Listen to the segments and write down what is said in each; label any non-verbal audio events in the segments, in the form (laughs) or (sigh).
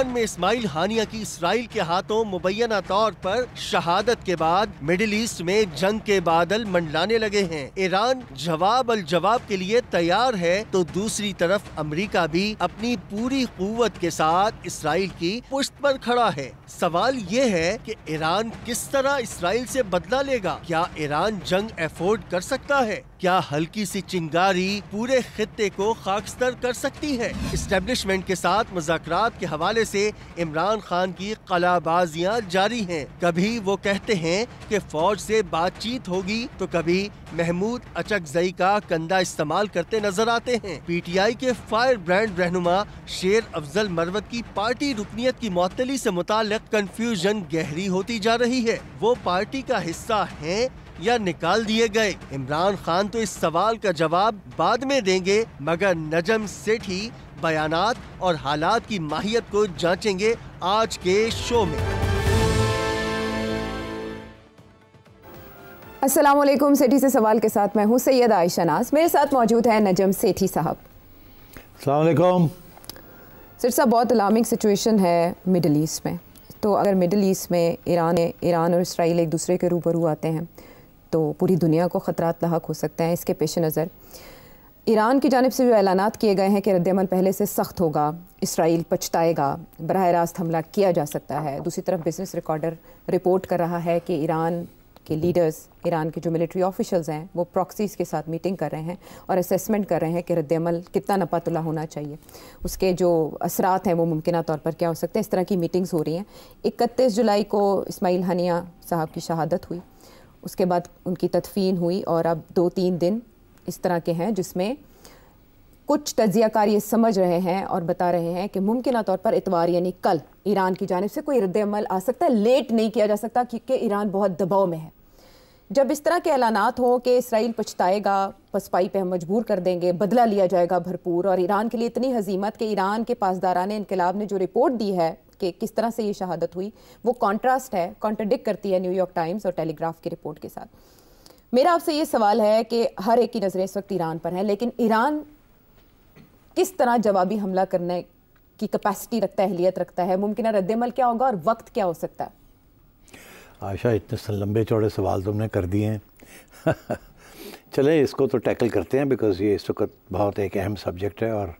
Iran में इस्माइल हानिया की Israel के हाथों मुबैना तौर पर शहादत के बाद मिडिल ईस्ट में जंग के बादल मंडलाने लगे हैं ईरान जवाब अल जवाब के लिए तैयार है तो दूसरी तरफ अमेरिका भी अपनी पूरी कुत के साथ इसराइल की पुष्ट पर खड़ा है सवाल ये है कि ईरान किस तरह इसराइल से बदला लेगा क्या ईरान जंग एफोर्ड कर सकता है क्या हल्की सी चिंगारी पूरे खत्े को खाकस्तर कर सकती है इस्टेब्लिशमेंट के साथ मुजात के हवाले से इमरान खान की कलाबाजियां जारी हैं कभी वो कहते हैं कि फौज से बातचीत होगी तो कभी महमूद जई का कंधा इस्तेमाल करते नजर आते हैं पीटीआई के फायर ब्रांड रहनुमा शेर अफजल मरवत की पार्टी रुकनीत की मअतली से मुतल कंफ्यूजन गहरी होती जा रही है वो पार्टी का हिस्सा है या निकाल दिए गए इमरान खान तो इस सवाल का जवाब बाद में देंगे मगर नजम सेठी बयान और हालात की माहियत को जांचेंगे आज के शो में असलम सेठी से सवाल के साथ मैं हूँ सैयद आयशा नाज मेरे साथ मौजूद है नजम सेठी साहब अलैक्म सर साहब बहुत अलार्मिंग सिचुएशन है मिडल ईस्ट में तो अगर मिडल ईस्ट में ईरान ईरान और इसराइल एक दूसरे के रूबरू आते हैं तो पूरी दुनिया को ख़तरात लाक हो सकते हैं इसके पेश नज़र ईरान की जानब से जो ऐलान किए गए हैं कि रद्दमल पहले से सख्त होगा इसराइल पछताएगा बरह रास्त हमला किया जा सकता है दूसरी तरफ बिजनेस रिकॉर्डर रिपोर्ट कर रहा है कि ईरान के लीडर्स ईरान के जो मिलिट्री ऑफिशल्स हैं वो प्रॉक्सीज के साथ मीटिंग कर रहे हैं और असेसमेंट कर रहे हैं कि रद्दमल कितना नपातुला होना चाहिए उसके जो असरात हैं वो मुमकिन तौर पर क्या हो सकते हैं इस तरह की मीटिंग्स हो रही हैं इकतीस जुलाई को इसमाइल हनिया साहब की शहादत हुई उसके बाद उनकी तदफीन हुई और अब दो तीन दिन इस तरह के हैं जिसमें कुछ तजियाकार ये समझ रहे हैं और बता रहे हैं कि मुमकिन तौर पर इतवार यानी कल ईरान की जानब से कोई रद्दमल आ सकता है लेट नहीं किया जा सकता क्योंकि ईरान बहुत दबाव में है जब इस तरह के ऐलान हो कि इसराइल पछताएगा पसपाई पर हम मजबूर कर देंगे बदला लिया जाएगा भरपूर और ईरान के लिए इतनी हजीमत कि ईरान के पासदारान इनकलाब ने जो रिपोर्ट दी है कि किस तरह से ये शहादत हुई वो कॉन्ट्रास्ट है कॉन्ट्रडिक्ट करती है न्यूयॉर्क टाइम्स और टेलीग्राफ की रिपोर्ट के साथ मेरा आपसे ये सवाल है कि हर एक की नज़रें इस वक्त ईरान पर हैं लेकिन ईरान किस तरह जवाबी हमला करने की कैपेसिटी रखता है अहलियत रखता है मुमकिन रद्दमल क्या होगा और वक्त क्या हो सकता है आशा इतने लंबे चौड़े सवाल तुमने कर दिए हैं (laughs) चले इसको तो टैकल करते हैं बिकॉज ये इस वक्त बहुत एक अहम सब्जेक्ट है और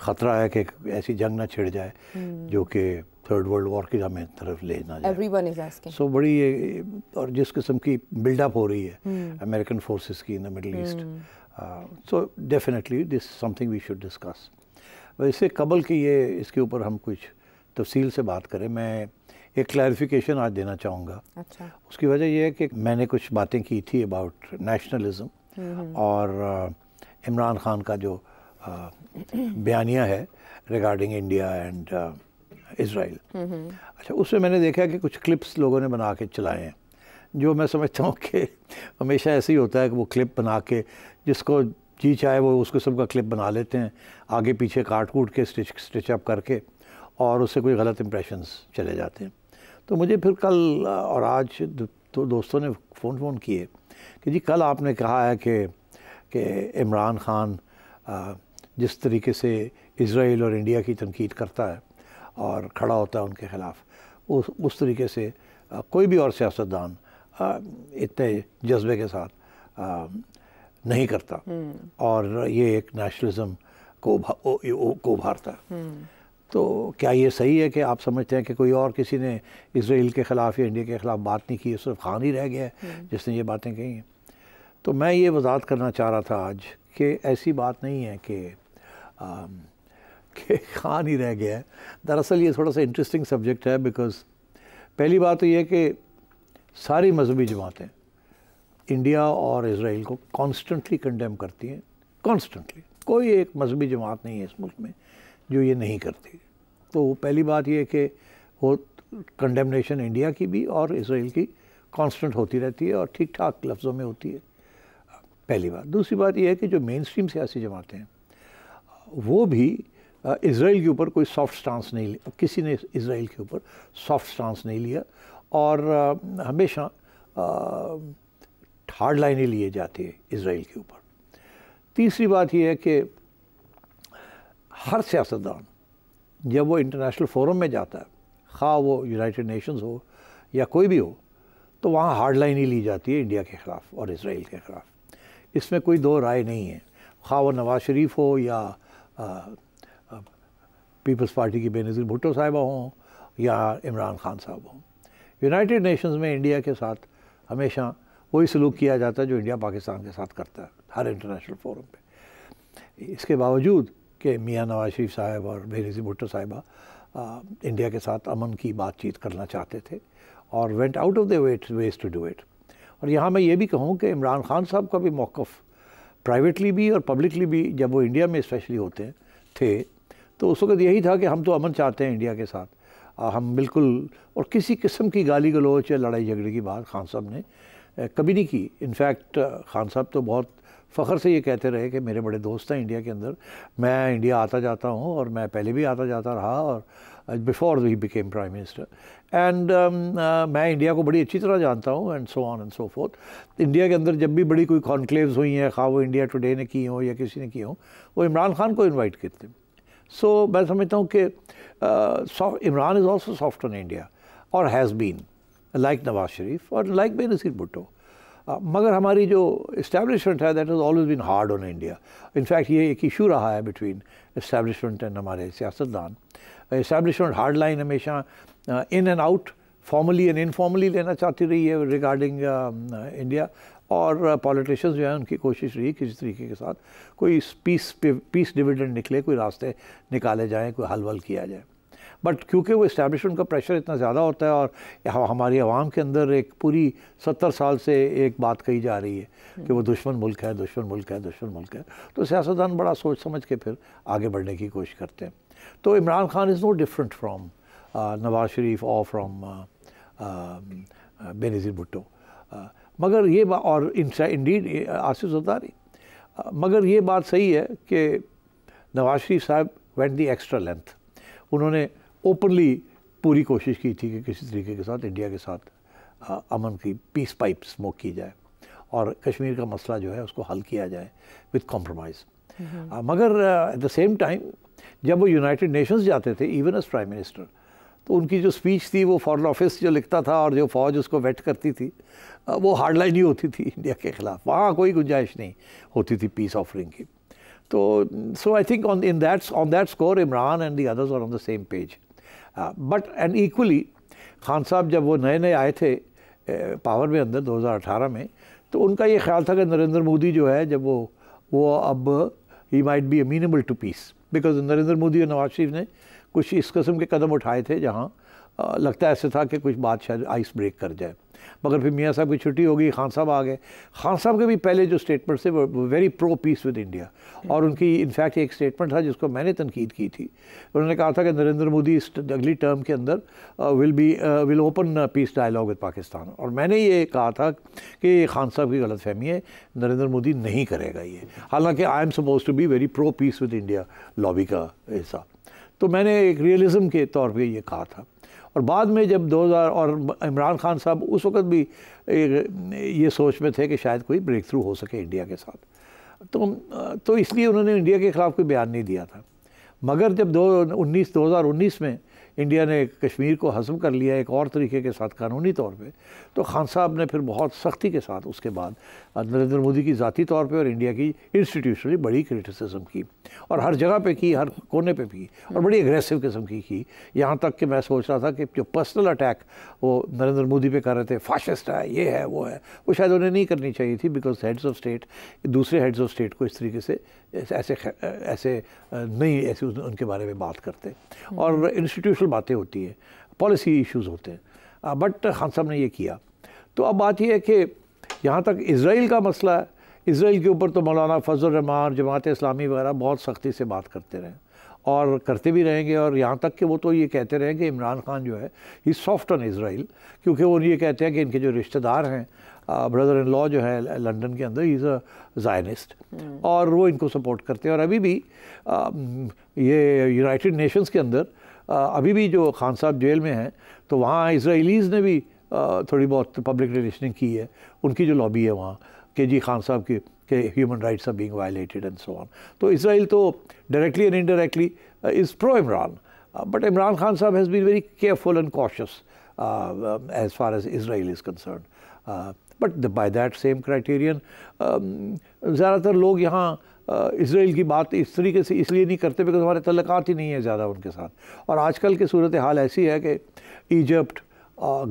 ख़तरा है कि ऐसी जंग ना छिड़ जाए हम्म। जो कि थर्ड वर्ल्ड वॉर की हमें तरफ एवरीवन इज आस्किंग सो बड़ी ये और जिस किस्म की बिल्डअप हो रही है अमेरिकन hmm. फोर्सेस की in the Middle East so definitely this something we should discuss इससे कबल कि ये इसके ऊपर हम कुछ तफसील से बात करें मैं एक क्लैरिफिकेशन आज देना चाहूँगा अच्छा। उसकी वजह यह है कि मैंने कुछ बातें की थी अबाउट नेशनलिज्म hmm. और uh, इमरान खान का जो uh, बयानिया है रिगार्डिंग इंडिया एंड इसराइल अच्छा उसमें मैंने देखा कि कुछ क्लिप्स लोगों ने बना के चलाए हैं जो मैं समझता हूँ कि हमेशा ऐसे ही होता है कि वो क्लिप बना के जिसको जी चाहे वो किस्म का क्लिप बना लेते हैं आगे पीछे काट कूट के स्टिच स्टिच अप करके और उससे कोई गलत इम्प्रेशंस चले जाते हैं तो मुझे फिर कल और आज तो दोस्तों ने फ़ोन फ़ोन किए कि जी कल आपने कहा है कि कि इमरान खान जिस तरीके से इसराइल और इंडिया की तनकीद करता है और खड़ा होता है उनके ख़िलाफ़ उस उस तरीके से कोई भी और सियासतदान इतने जज्बे के साथ नहीं करता हम्म। और ये एक नेशनलिज्म को को उभारता हम्म। तो क्या ये सही है कि आप समझते हैं कि कोई और किसी ने इसराइल के ख़िलाफ़ या इंडिया के ख़िलाफ़ बात नहीं की सिर्फ खान ही रह गया है हम्म। जिसने ये बातें कही हैं तो मैं ये वजात करना चाह रहा था आज कि ऐसी बात नहीं है कि कि (laughs) खान ही रह गया है दरअसल ये थोड़ा सा इंटरेस्टिंग सब्जेक्ट है बिकॉज पहली बात तो यह कि सारी मजहबी जमातें इंडिया और इसराइल को कॉन्स्टेंटली कंडेम करती हैं कॉन्स्टेंटली कोई एक मजहबी जमात नहीं है इस मुल्क में जो ये नहीं करती तो पहली बात यह कि वो कंडेमनेशन इंडिया की भी और इसराइल की कांस्टेंट होती रहती है और ठीक ठाक लफ्ज़ों में होती है पहली बात दूसरी बात यह है कि जो मेन स्ट्रीम सियासी जमातें हैं वो भी इसराइल के ऊपर कोई सॉफ्ट स्टांस नहीं लिया किसी ने इसराइल के ऊपर सॉफ्ट स्टांस नहीं लिया और हमेशा हार्ड लाइनें लिए जाती है इसराइल के ऊपर तीसरी बात यह है कि हर सियासतदान जब वो इंटरनेशनल फोरम में जाता है खा वो यूनाइटेड नेशंस हो या कोई भी हो तो वहाँ हार्ड लाइन ही ली जाती है इंडिया के ख़िलाफ़ और इसराइल के ख़िलाफ़ इसमें कोई दो राय नहीं है खा वो नवाज़ शरीफ हो या पीपल्स पार्टी की बेनजीर भुट्टो साहिबा हों या इमरान खान साहब हों यूनाइटेड नेशंस में इंडिया के साथ हमेशा वही सलूक किया जाता है जो इंडिया पाकिस्तान के साथ करता है हर इंटरनेशनल फोरम पे इसके बावजूद कि मियाँ नवाज शरीफ साहब और बेनजी भुट्टो साहिबा इंडिया के साथ अमन की बातचीत करना चाहते थे और went out of the way ways to do it और यहाँ मैं ये भी कहूँ कि इमरान खान साहब का भी मौक़ प्राइवेटली भी और पब्लिकली भी जब वो इंडिया में स्पेशली होते थे तो उस वक्त यही था कि हम तो अमन चाहते हैं इंडिया के साथ आ, हम बिल्कुल और किसी किस्म की गाली गलोच या लड़ाई झगड़े की बात खान साहब ने कभी नहीं की इनफैक्ट खान साहब तो बहुत फ़ख्र से ये कहते रहे कि मेरे बड़े दोस्त हैं इंडिया के अंदर मैं इंडिया आता जाता हूँ और मैं पहले भी आता जाता रहा और before we became prime minister and मैं इंडिया को बड़ी अच्छी तरह जानता हूँ and so on and so forth India के अंदर जब भी बड़ी कोई कॉन्क्लेव्स हुई हैं खा वो इंडिया टुडे ने की हों या किसी ने की हों वो इमरान खान को इन्वाइट करते हैं So, I think that Imran is also soft on India or has been, like Nawaz Sharif or like Benazir Bhutto. But our establishment hai, that has always been hard on India. In fact, this is issue raha hai between establishment and our siyasatdan. Uh, establishment hard line always in and out, formally and informally, lena rahi regarding India. और politicians जो हैं उनकी कोशिश रही किसी तरीके के साथ कोई पीस पीस डिविडेंड निकले कोई रास्ते निकाले जाएँ कोई हल वल किया जाए बट क्योंकि वो इस्टेबलिशमेंट का प्रेशर इतना ज़्यादा होता है और हमारी आवाम के अंदर एक पूरी सत्तर साल से एक बात कही जा रही है कि वो दुश्मन मुल्क है दुश्मन मुल्क है दुश्मन मुल्क है तो सियासतदान बड़ा सोच समझ के फिर आगे बढ़ने की कोशिश करते हैं तो Imran Khan is no different from Nawaz Sharif और फ्राम बेनज़ीर भुट्टो मगर ये बात और इंडीड आसिफ जरदारी मगर ये बात सही है कि नवाज शरीफ साहब वेंट दी एक्स्ट्रा लेंथ उन्होंने ओपनली पूरी कोशिश की थी कि किसी तरीके के साथ इंडिया के साथ अमन की पीस पाइप स्मोक की जाए और कश्मीर का मसला जो है उसको हल किया जाए विद कॉम्प्रोमाइज़ मगर एट द सेम टाइम जब वो यूनाइटेड नेशंस जाते थे इवन एज प्राइम मिनिस्टर तो उनकी जो स्पीच थी वो फॉरन ऑफिस जो लिखता था और जो फौज उसको वेट करती थी वो हार्डलाइन ही होती थी इंडिया के ख़िलाफ़ वहाँ कोई गुंजाइश नहीं होती थी पीस ऑफरिंग की तो so I think on in that's on that score Imran and the others are on the same page but and equally Khan साहब जब वो नए नए आए थे पावर में अंदर 2018 में तो उनका ये ख्याल था कि नरेंद्र मोदी जो है जब वो वो अब he might be amenable to peace because Narendra Modi और नवाज शरीफ ने कुछ इस कस्म के कदम उठाए थे जहाँ लगता ऐसे था कि कुछ बात शायद आइस ब्रेक कर जाए मगर फिर मियाँ साहब की छुट्टी हो गई खान साहब आ गए खान साहब के भी पहले जो स्टेटमेंट थे वो very pro peace with India और हम्म। उनकी इनफैक्ट एक स्टेटमेंट था जिसको मैंने तनकीद की थी उन्होंने कहा था कि नरेंद्र मोदी इस अगली टर्म के अंदर will be will open peace dialogue with Pakistan और मैंने ये कहा था कि खान साहब की गलत फहमी है नरेंद्र मोदी नहीं करेगा ये हालांकि I am suppose to be very pro peace with India lobby का हिस्सा तो मैंने एक रियलिज़म के तौर पे ये कहा था और बाद में जब 2000 और इमरान खान साहब उस वक्त भी ये सोच में थे कि शायद कोई ब्रेक थ्रू हो सके इंडिया के साथ तो तो इसलिए उन्होंने इंडिया के ख़िलाफ़ कोई बयान नहीं दिया था मगर जब दो उन्नीस दो हज़ार उन्नीस में इंडिया ने कश्मीर को हजम कर लिया एक और तरीके के साथ कानूनी तौर पे तो खान साहब ने फिर बहुत सख्ती के साथ उसके बाद नरेंद्र मोदी की ज़ाती तौर पे और इंडिया की इंस्टीट्यूशनली बड़ी क्रिटिसिज्म की और हर जगह पे की हर कोने पे भी और बड़ी एग्रेसिव किस्म की की यहाँ तक कि मैं सोच रहा था कि जो पर्सनल अटैक वो नरेंद्र मोदी पे कर रहे थे फाशिस्ट है ये है वो है वो शायद उन्हें नहीं करनी चाहिए थी बिकॉज हेड्स ऑफ स्टेट दूसरे हेड्स ऑफ स्टेट को इस तरीके से ऐसे ऐसे नहीं ऐसे उनके बारे में बात करते और इंस्टीट्यूशनल बातें होती हैं पॉलिसी इशूज़ होते हैं बट हम सब ने ये किया तो अब बात यह है कि यहाँ तक इसराइल का मसला है इसराइल के ऊपर तो मौलाना फजल रमान जमात इस्लामी वगैरह बहुत सख्ती से बात करते रहे और करते भी रहेंगे और यहाँ तक कि वो तो ये कहते रहे कि इमरान खान जो है ही सॉफ्ट ऑन इसराइल क्योंकि वो ये कहते हैं कि इनके जो रिश्तेदार हैं ब्रदर इन लॉ जो है लंदन के अंदर इज़ अ जायनिस्ट और वो इनको सपोर्ट करते हैं और अभी भी आ, ये यूनाइटेड नेशंस के अंदर आ, अभी भी जो खान साहब जेल में हैं तो वहाँ इसराइलीज़ ने भी आ, थोड़ी बहुत पब्लिक रिलेशनिंग की है उनकी जो लॉबी है वहाँ के जी खान साहब के human rights are being violated and so on तो इसराइल तो directly and indirectly is pro Imran but Imran Khan साहब has been very careful and cautious as far as Israel is concern but by that same criterion ज़्यादातर लोग यहाँ Israel uh, की बात इस तरीके से इसलिए नहीं करते बिकॉज हमारे तलक ही नहीं है ज़्यादा उनके साथ और आजकल की सूरत हाल ऐसी है कि uh,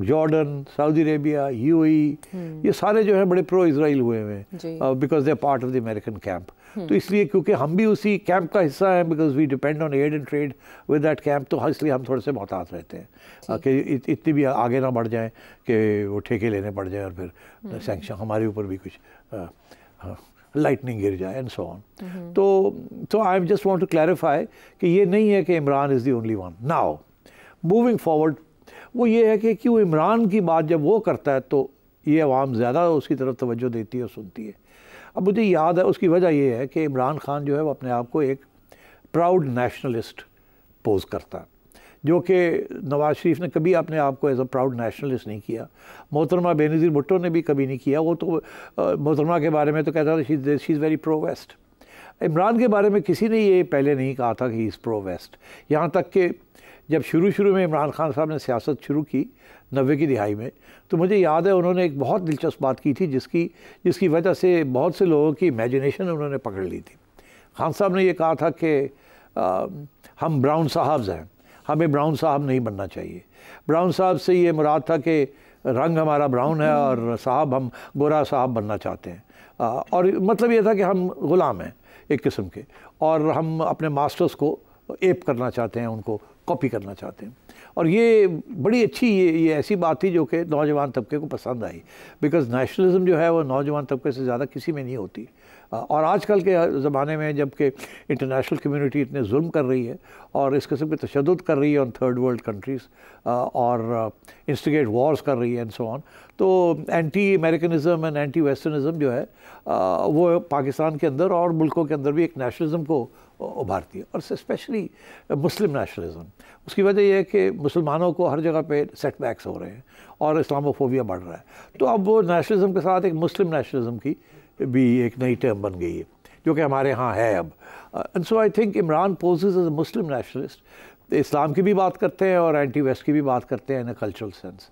जॉर्डन सऊदी अरेबिया यू हम्म। ये सारे जो है बड़े प्रो इसराइल हुए हुए हैं because they part of the American camp तो इसलिए क्योंकि हम भी उसी कैंप का हिस्सा हैं because we depend on aid and trade with that camp तो इसलिए हम थोड़े से मोहतात रहते हैं uh, कि इत, इतनी भी आगे ना बढ़ जाएँ कि वो ठेके लेने पड़ जाएँ और फिर सेंक्शन हम्म। हमारे ऊपर भी कुछ लाइटनिंग uh, हाँ, गिर जाए एंड सो ऑन तो तो I just want to clarify कि ये नहीं है कि Imran is the only one now moving forward वो ये है कि क्यों इमरान की बात जब वो करता है तो ये आवाम ज़्यादा उसकी तरफ तवज्जो देती है और सुनती है अब मुझे याद है उसकी वजह यह है कि इमरान खान जो है वो अपने आप को एक प्राउड नेशनलिस्ट पोज करता है जो कि नवाज़ शरीफ ने कभी अपने आप को एज अ प्राउड नेशनलिस्ट नहीं किया मोहतरमा बेनज़ीर भुट्टो ने भी कभी नहीं किया वो तो मोहतरमा के बारे में तो कहता था she is very pro west Imran के बारे में किसी ने ये पहले नहीं कहा था कि इस प्रो वेस्ट यहाँ तक कि जब शुरू शुरू में इमरान खान साहब ने सियासत शुरू की नबे की दिहाई में तो मुझे याद है उन्होंने एक बहुत दिलचस्प बात की थी जिसकी जिसकी वजह से बहुत से लोगों की इमेजिनेशन उन्होंने पकड़ ली थी खान साहब ने ये कहा था कि आ, हम ब्राउन साहब्स हैं हमें ब्राउन साहब नहीं बनना चाहिए ब्राउन साहब से ये मुराद था कि रंग हमारा ब्राउन है और साहब हम गोरा साहब बनना चाहते हैं आ, और मतलब ये था कि हम ग़ुलाम हैं एक किस्म के और हम अपने मास्टर्स को एप करना चाहते हैं उनको कॉपी करना चाहते हैं और ये बड़ी अच्छी ये ये ऐसी बात थी जो कि नौजवान तबके को पसंद आई बिकॉज़ नेशनलिज्म जो है वो नौजवान तबके से ज़्यादा किसी में नहीं होती और आजकल के ज़माने में जबकि इंटरनेशनल कम्युनिटी इतने जुल्म कर रही है और इस किस्म के तशद कर रही है ऑन थर्ड वर्ल्ड कंट्रीज़ और इंस्टिगेट uh, वॉर्स कर रही है एंड सो ऑन तो anti Americanism and anti Westernism जो है uh, वो पाकिस्तान के अंदर और मुल्कों के अंदर भी एक नेशनलिज़म को उभारती है और स्पेशली मुस्लिम नेशनलिज़म उसकी वजह यह है कि मुसलमानों को हर जगह पे सेटबैक्स हो रहे हैं और इस्लामोफोबिया बढ़ रहा है तो अब वो नेशनलिज़म के साथ एक मुस्लिम नेशनलिज़म की भी एक नई टर्म बन गई है जो कि हमारे यहाँ है अब and so I think Imran poses as a Muslim nationalist इस्लाम की भी बात करते हैं और एंटी वेस्ट की भी बात करते हैं इन अ कल्चरल सेंस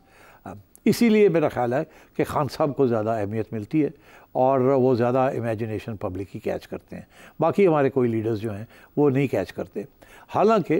इसीलिए मेरा ख्याल है कि खान साहब को ज़्यादा अहमियत मिलती है और वो ज़्यादा इमेजिनेशन पब्लिक की कैच करते हैं बाकी हमारे कोई लीडर्स जो हैं वो नहीं कैच करते हालांकि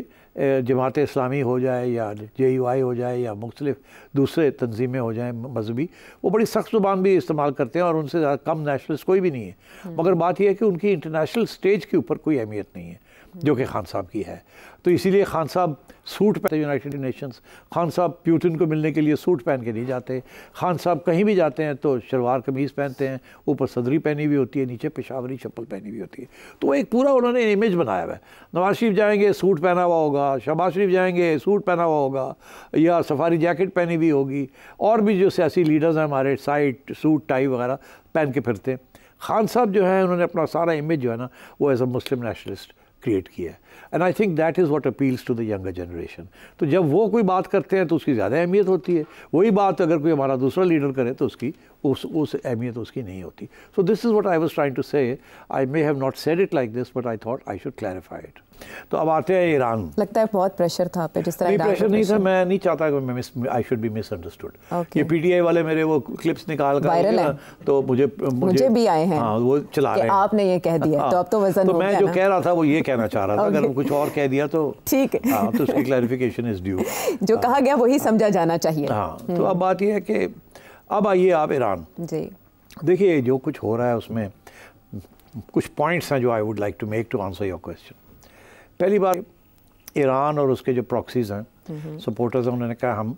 जमात इस्लामी हो जाए या जे यू आई हो जाए या मुख्तलिफ दूसरे तनजीमें हो जाएँ मजहबी वो बड़ी सख्त जुबान भी इस्तेमाल करते हैं और उनसे ज़्यादा कम नेशनलिस्ट कोई भी नहीं है हम्म। मगर बात यह है कि उनकी इंटरनेशनल स्टेज के ऊपर कोई अहमियत नहीं है जो कि खान साहब की है तो इसीलिए खान साहब सूट पहनते यूनाइटेड नेशंस खान साहब प्यूटिन को मिलने के लिए सूट पहन के नहीं जाते खान साहब कहीं भी जाते हैं तो शलवार कमीज़ पहनते हैं ऊपर सदरी पहनी हुई होती है नीचे पेशावरी चप्पल पहनी हुई होती है तो एक पूरा उन्होंने इमेज बनाया हुआ है नवाज शरीफ जाएंगे सूट पहना हुआ होगा शहबाज शरीफ जाएंगे सूट पहना हुआ होगा या सफारी जैकेट पहनी हुई होगी और भी जो सियासी लीडर्स हैं हमारे साइट सूट टाई वगैरह पहन के फिरते हैं खान साहब जो है उन्होंने अपना सारा इमेज जो है ना वो as a Muslim nationalist create किया है and I think that is what appeals to the younger generation तो जब वो कोई बात करते हैं तो उसकी ज़्यादा अहमियत होती है वही बात अगर कोई हमारा दूसरा लीडर करे तो उसकी उस उस अहमियत उसकी नहीं होती so this is what I was trying to say I may have not said it like this but I thought I should clarify it तो अब आते हैं ईरान लगता है बहुत प्रेशर था पे जिस तरह नहीं प्रेशर नहीं था मैं नहीं चाहता कि मैं आई शुड बी मिसअंडरस्टूड ये पीटीआई वाले मेरे वो क्लिप्स निकाल कर वायरल है तो मुझे, मुझे मुझे भी आए हैं हाँ, वो चला रहे हैं आपने ये कह दिया हाँ। तो अब तो वजन तो मैं जो कह रहा था वो ये कहना चाह रहा था अगर हम कुछ और कह दिया तो (laughs) ठीक है हाँ, तो उसकी क्लैरिफिकेशन इज ड्यू जो आ, कहा गया वही समझा जाना चाहिए हाँ तो हम्म। अब बात यह है कि अब आइए आप ईरान जी देखिए जो कुछ हो रहा है उसमें कुछ पॉइंट्स हैं जो I would like to make to answer your question पहली बार ईरान और उसके जो प्रॉक्सीज हैं सपोर्टर्स हम्म। हैं उन्होंने कहा हम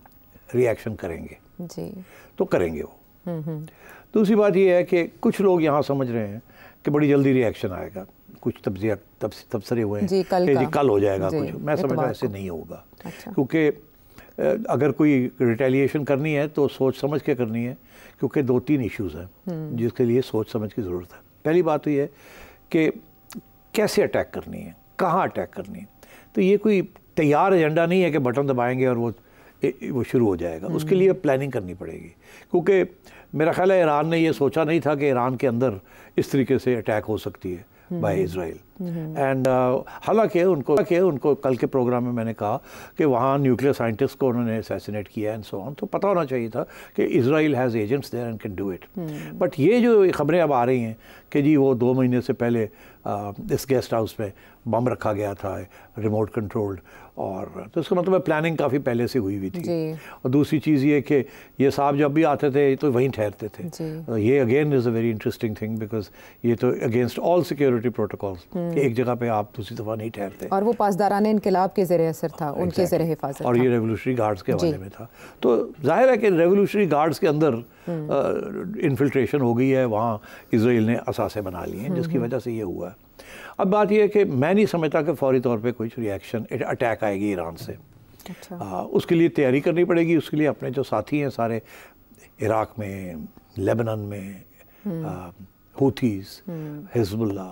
रिएक्शन करेंगे जी तो करेंगे वो हम्म, दूसरी बात यह है कि कुछ लोग यहाँ समझ रहे हैं कि बड़ी जल्दी रिएक्शन आएगा कुछ तबजिया तबसरे हुए हैं जी कल, जी कल हो जाएगा जी, कुछ मैं समझ रहा ऐसे नहीं होगा अच्छा। क्योंकि अगर कोई रिटेलिएशन करनी है तो सोच समझ के करनी है क्योंकि दो तीन इश्यूज हैं हम्म। जिसके लिए सोच समझ की ज़रूरत है पहली बात तो ये कि कैसे अटैक करनी है कहाँ अटैक करनी है तो ये कोई तैयार एजेंडा नहीं है कि बटन दबाएंगे और वो वो शुरू हो जाएगा हम्म। उसके लिए प्लानिंग करनी पड़ेगी क्योंकि मेरा ख्याल है ईरान ने ये सोचा नहीं था कि ईरान के अंदर इस तरीके से अटैक हो सकती है by Israel. And mm-hmm. uh, हालांकि उनको के उनको कल के प्रोग्राम में मैंने कहा कि वहाँ न्यूक्लियर साइंटिस्ट को उन्होंने असैसिनेट किया एंड सो ऑन तो पता होना चाहिए था कि Israel has agents there and can do it but ये जो खबरें अब आ रही हैं कि जी वो दो महीने से पहले आ, uh, इस गेस्ट हाउस में बम रखा गया था रिमोट कंट्रोल्ड और तो इसका मतलब प्लानिंग काफ़ी पहले से हुई हुई थी और दूसरी चीज़ ये कि ये साहब जब भी आते थे तो वहीं ठहरते थे ये again is a very interesting thing because ये तो अगेंस्ट ऑल सिक्योरिटी प्रोटोकॉल्स कि एक जगह पे आप दूसरी दफ़ा नहीं ठहरते और वो पासदारान इनकलाब के ज़र असर था उनके जरिए हिफाजत और ये रेवोल्यूशनरी गार्ड्स के हवाले में था तो जाहिर है कि रेवोल्यूशनरी गार्ड्स के अंदर इन्फिल्ट्रेशन हम्म। हो गई है वहाँ इसराइल ने असासे बना लिए हैं जिसकी हम्म। वजह से ये हुआ है अब बात यह है कि मैं नहीं समझता कि फौरी तौर पर कुछ रिएक्शन अटैक आएगी ईरान से अच्छा। आ, उसके लिए तैयारी करनी पड़ेगी उसके लिए अपने जो साथी हैं सारे इराक में लेबनान में हम्म। हूथीज हम्म। हिजबुल्ला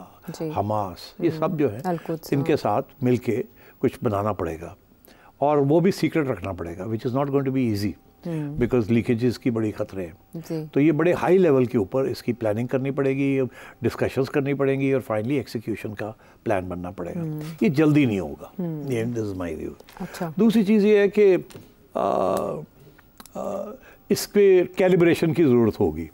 हमास ये हम्म। सब जो है हाँ। इनके साथ मिलके कुछ बनाना पड़ेगा और वो भी सीक्रेट रखना पड़ेगा which is not going to be easy because leakages की बड़ी खतरे हैं तो ये बड़े हाई लेवल के ऊपर इसकी प्लानिंग करनी पड़ेगी डिस्कशंस करनी पड़ेंगी और फाइनली एक्सिक्यूशन का प्लान बनना पड़ेगा हम्म। ये जल्दी नहीं होगा इज दिस माई व्यू दूसरी चीज़ ये है कि इस पर कैलिब्रेशन की ज़रूरत होगी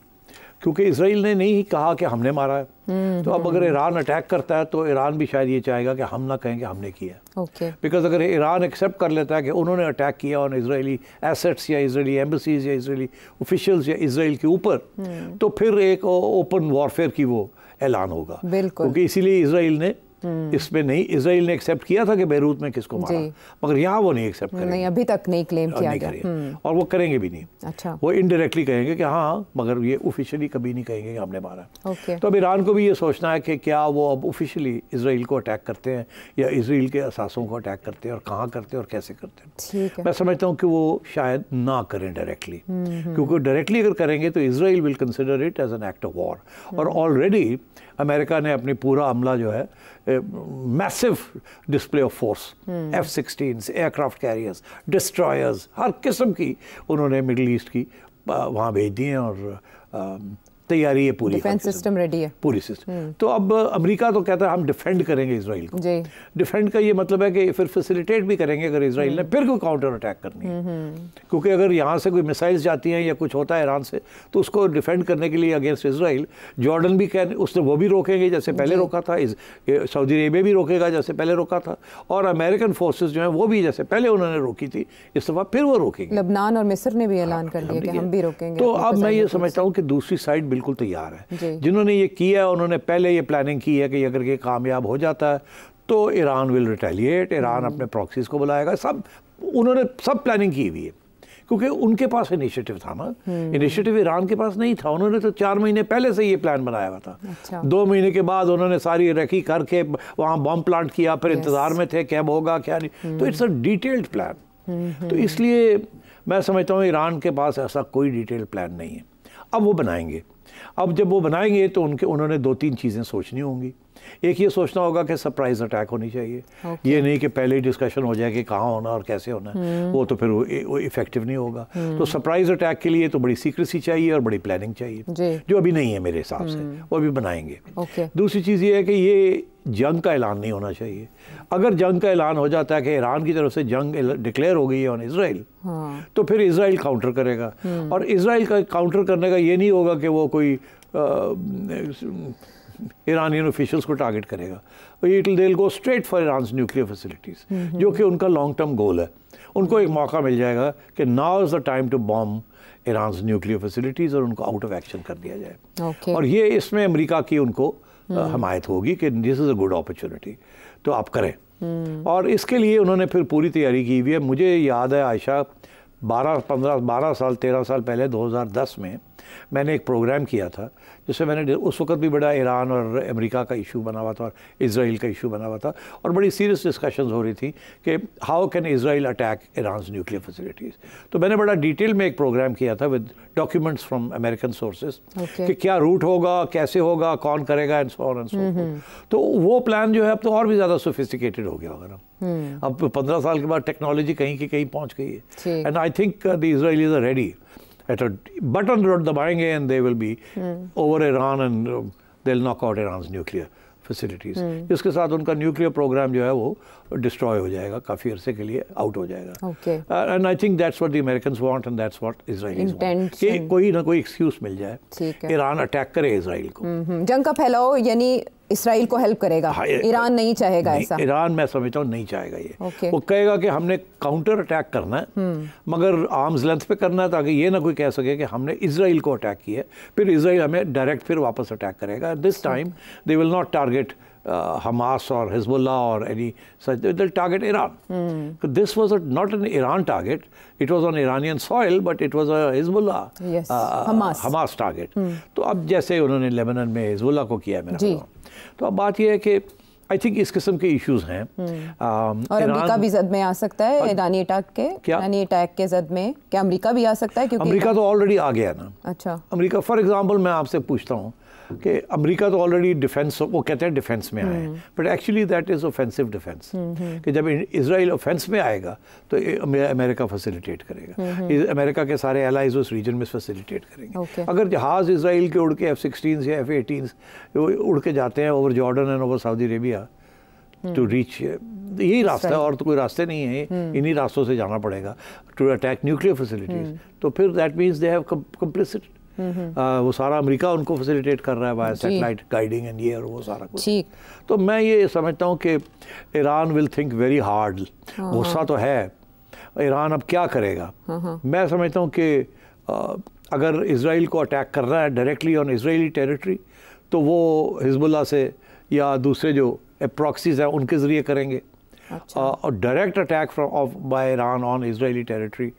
क्योंकि इसराइल ने नहीं कहा कि हमने मारा है हम्म, तो अब हम्म। अगर ईरान अटैक करता है तो ईरान भी शायद ये चाहेगा कि हम ना कहें कि हमने किया बिकॉज अगर ईरान एक्सेप्ट कर लेता है कि उन्होंने अटैक किया और इसराइली एसेट्स या इसराइली एम्बसीज या इसराइली ऑफिशल्स या इसराइल के ऊपर हम्म। तो फिर एक ओपन वॉरफेयर की वो ऐलान होगा क्योंकि इसीलिए इसराइल ने हम्म। इसमें नहीं इसराइल ने एक्सेप्ट किया था कि बैरूत में किसको मारा मगर यहाँ वो नहीं एक्सेप्ट करेंगे नहीं अभी तक नहीं क्लेम किया नहीं गया हम्म। और वो करेंगे भी नहीं अच्छा वो इनडायरेक्टली कहेंगे कि हाँ मगर ये ऑफिशियली कभी नहीं कहेंगे कि हमने मारा ओके। तो अब ईरान को भी ये सोचना है कि क्या वो अब ऑफिशियली इसराइल को अटैक करते हैं या इसराइल के असासों को अटैक करते हैं और कहाँ करते हैं और कैसे करते हैं मैं समझता हूँ कि वो शायद ना करें डायरेक्टली हम्म, क्योंकि डायरेक्टली अगर करेंगे तो Israel will consider it as an act of war और ऑलरेडी अमेरिका ने अपनी पूरा अमला जो है massive display of force F sixteen aircraft carriers destroyers हर किस्म की उन्होंने मिडल ईस्ट की वहाँ भेज दिए और तैयारी है पूरी डिफेंस सिस्टम रेडी है पूरी सिस्टम हम्म। तो अब अमेरिका तो कहता है हम डिफेंड करेंगे इसराइल को डिफेंड का ये मतलब है कि फिर फैसिलिटेट भी करेंगे अगर इसराइल ने हम्म। फिर कोई काउंटर अटैक करनी है हम्म, क्योंकि अगर यहाँ से कोई मिसाइल्स जाती हैं या कुछ होता है ईरान से तो उसको डिफेंड करने के लिए अगेंस्ट इसराइल जॉर्डन भी कह उसने वो भी रोकेंगे जैसे पहले रोका था सऊदी अरेबिया भी रोकेगा जैसे पहले रोका था और अमेरिकन फोर्सेज जो है वो भी जैसे पहले उन्होंने रोकी थी इस दफ़ा फिर वो रोकेंगे लबनान और मिस्र ने भी ऐलान हाँ, कर दिया कि हम भी रोकेंगे तो अब मैं ये समझता हूँ कि दूसरी साइड बिल्कुल तैयार है जिन्होंने ये किया है उन्होंने पहले ये प्लानिंग की है कि अगर ये कामयाब हो जाता है तो ईरान विल रिटेलिएट ईरान हम्म। अपने प्रॉक्सीज को बुलाएगा सब उन्होंने सब प्लानिंग की हुई है क्योंकि उनके पास इनिशिएटिव था ना इनिशिएटिव हम्म। ईरान के पास नहीं था उन्होंने तो चार महीने पहले से ये प्लान बनाया हुआ था अच्छा। दो महीने के बाद उन्होंने सारी रखी करके वहाँ बॉम्ब प्लांट किया फिर इंतज़ार में थे कैब होगा क्या नहीं तो इट्स अ डिटेल्ड प्लान तो हम्म। इसलिए मैं समझता हूँ ईरान के पास ऐसा कोई डिटेल प्लान नहीं है अब वो बनाएंगे अब जब वो बनाएंगे तो उनके उन्होंने दो तीन चीज़ें सोचनी होंगी एक ये सोचना होगा कि सरप्राइज अटैक होनी चाहिए okay. ये नहीं कि पहले ही डिस्कशन हो जाए कि कहाँ होना और कैसे होना है hmm. वो तो फिर वो इफेक्टिव नहीं होगा hmm. तो सरप्राइज अटैक के लिए तो बड़ी सीक्रेसी चाहिए और बड़ी प्लानिंग चाहिए जो अभी नहीं है मेरे हिसाब hmm. से हम्म। वो अभी बनाएंगे okay. दूसरी चीज़ ये है कि ये जंग का ऐलान नहीं होना चाहिए अगर जंग का ऐलान हो जाता है कि ईरान की तरफ से जंग डिक्लेयर हो गई है ऑन इसराइल हाँ। तो फिर इसराइल काउंटर करेगा और इसराइल का काउंटर करने का ये नहीं होगा कि वो कोई आ, ईरानियन ऑफिशियल्स को टारगेट करेगा it will go straight for Iran nuclear facilities जो कि उनका लॉन्ग टर्म गोल है उनको एक मौका मिल जाएगा कि now is the time to bomb Iran nuclear facilities और उनको आउट ऑफ एक्शन कर दिया जाए okay. और ये इसमें अमरीका की उनको हम्म। हमायत होगी कि this is a good opportunity तो आप करें हम्म। और इसके लिए उन्होंने फिर पूरी तैयारी की हुई है मुझे याद है आयशा बारह पंद्रह बारह साल तेरह साल पहले 2010 में मैंने एक प्रोग्राम किया था जिसमें मैंने उस वक्त भी बड़ा ईरान और अमेरिका का इशू बना हुआ था और इसराइल का इशू बना हुआ था और बड़ी सीरियस डिस्कशंस हो रही थी कि how can Israel attack Iran nuclear facilities तो मैंने बड़ा डिटेल में एक प्रोग्राम किया था with documents from American sources कि क्या रूट होगा कैसे होगा कौन करेगा एंड सोन एंड सो तो वो प्लान जो है अब तो और भी ज़्यादा सोफिस्टिकेटेड हो गया होगा ना हम्म। अब पंद्रह साल के बाद टेक्नोलॉजी कहीं की कहीं पहुँच गई है and I think the Israel is ready at a button dabayenge and they will be mm. over Iran and um, they'll knock out Iran's nuclear facilities इसके साथ उनका न्यूक्लियर प्रोग्राम जो है वो डिस्ट्रॉय हो जाएगा काफ़ी अरसे के लिए आउट हो जाएगा and I think that's what the American want and that's what Israel want कि कोई ना कोई एक्सक्यूज मिल जाए ईरान अटैक करे इसराइल को जंग का फैलाओ यानी इसराइल को हेल्प करेगा हाँ, ईरान नहीं चाहेगा नहीं, ऐसा ईरान मैं समझता हूँ नहीं चाहेगा ये okay. वो कहेगा कि हमने काउंटर अटैक करना है हम्म। मगर आर्म्स लेंथ पे करना है ताकि ये ना कोई कह सके कि हमने इसराइल को अटैक किया फिर इसराइल हमें डायरेक्ट फिर वापस अटैक करेगा this time they will not target Hamas और हिजबुल्ला और any such target Iran this was not an Iran target it was on Iranian soil but it was soil, uh, Hamas हम्म। Target तो अब जैसे उन्होंने Lebanon में Hezbollah को किया मेरा तो अब बात यह है कि आई थिंक इस किस्म के इश्यूज हैं हम्म। और अमेरिका भी जद में आ सकता है ईरानी अटैक के ईरानी अटैक के जद में क्या अमेरिका भी आ सकता है क्योंकि अमेरिका तो ऑलरेडी आ गया ना अच्छा अमेरिका फॉर एग्जांपल मैं आपसे पूछता हूँ कि अमेरिका तो ऑलरेडी डिफेंस वो कहते हैं डिफेंस में आए but actually that is offensive defence कि जब इसराइल ऑफेंस में आएगा तो अमेरिका फैसिलिटेट करेगा हम्म, हम्म। अमेरिका के सारे एलाइज उस रीजन में फैसिलिटेट करेंगे okay. अगर जहाज़ इसराइल के उड़ के एफ सिक्सटीन या एफ एटीन उड़ के जाते हैं over Jordan and over Saudi Arabia to reach यही रास्ता है और तो कोई रास्ते नहीं है हम्म। इन्हीं रास्तों से जाना पड़ेगा टू अटैक न्यूक्लियर फैसिलिटीज तो फिर that means they have complicit आ, वो सारा अमेरिका उनको फैसिलिटेट कर रहा है बाय सेटेलाइट गाइडिंग एंड ये और वो सारा कुछ तो मैं ये समझता हूँ कि Iran will think very hard गुस्सा तो है ईरान अब क्या करेगा हाँ, हाँ। मैं समझता हूँ कि अगर इसराइल को अटैक करना है डायरेक्टली ऑन इसराइली टेरिटरी तो वो हिजबुल्ला से या दूसरे जो अप्रॉक्सीज हैं उनके ज़रिए करेंगे अच्छा। और direct attack from off by Iran on Israeli territory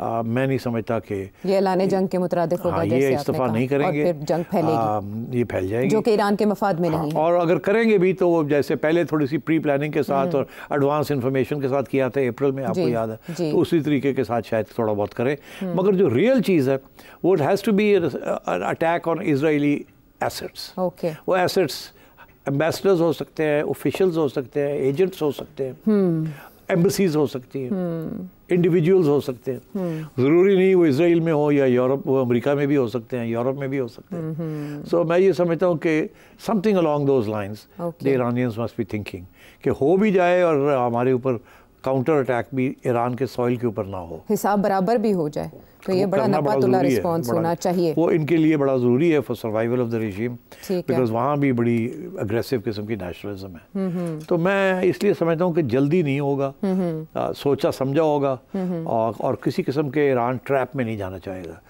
आ, मैं नहीं समझता कि ये ऐलान जंग के मुतरद होगा हाँ, ये इस्तीफ़ा नहीं करेंगे फिर जंग फैलेगी आ, ये फैल जाएगी जो कि ईरान के मफाद में हाँ, नहीं और अगर करेंगे भी तो जैसे पहले थोड़ी सी प्री प्लानिंग के साथ हम्म। और एडवांस इन्फॉर्मेशन के साथ किया था अप्रैल में आपको याद है तो उसी तरीके के साथ शायद थोड़ा बहुत करें हम्म। मगर जो रियल चीज़ है वो it has to be attack on Israeli assets वो एसेट्स एम्बेसडर्स हो सकते हैं ऑफिशल्स हो सकते हैं एजेंट्स हो सकते हैं हम्म। एम्बसीज हो सकती हैं इंडिविजुअल्स हो सकते हैं ज़रूरी नहीं वो इसराइल में हो या यूरोप वो अमेरिका में भी हो सकते हैं यूरोप में भी हो सकते हैं सो मैं ये समझता हूँ कि something along those lines the Iranians must be thinking कि हो भी जाए और हमारे ऊपर काउंटर अटैक भी ईरान के सॉइल के ऊपर ना हो हिसाब बराबर भी हो जाए तो ये बड़ा तुला रिस्पांस होना चाहिए वो इनके लिए बड़ा ज़रूरी है for survival of the regime because वहाँ भी बड़ी अग्रेसिव किस्म की नेशनलिज्म है हम्म, हम्म। तो मैं इसलिए समझता हूँ कि जल्दी नहीं होगा हम्म, आ, सोचा समझा होगा और, और किसी किस्म के ईरान ट्रैप में नहीं जाना चाहेगा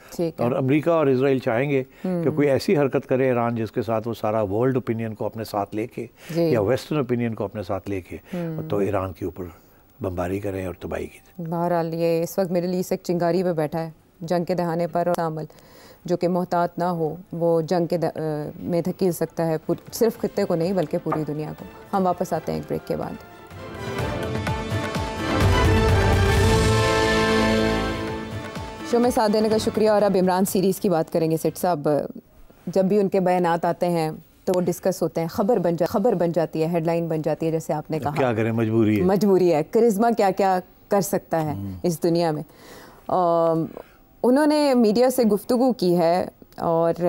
और अमरीका और इसराइल चाहेंगे कि कोई ऐसी हरकत करे ईरान जिसके साथ वो सारा वर्ल्ड ओपिनियन को अपने साथ लेके या वेस्टर्न ओपिनियन को अपने साथ लेके तो ईरान के ऊपर बम्बारी करें और तबाही की बहरहाल ये इस वक्त मेरे लिए एक चिंगारी पर बैठा है जंग के दहाने पर और अमल जो कि मोहतात ना हो वो जंग के आ, में धकील सकता है सिर्फ खत्े को नहीं बल्कि पूरी दुनिया को हम वापस आते हैं एक ब्रेक के बाद शो में साथ देने का शुक्रिया और अब इमरान सीरीज़ की बात करेंगे सेठ साहब जब भी उनके बयान आते हैं तो वो डिस्कस होते हैं खबर बन जा खबर बन जाती है हेडलाइन बन जाती है जैसे आपने कहा क्या करें मजबूरी है मजबूरी है करिश्मा क्या क्या कर सकता है हम्म। इस दुनिया में उन्होंने मीडिया से गुफ्तु की है और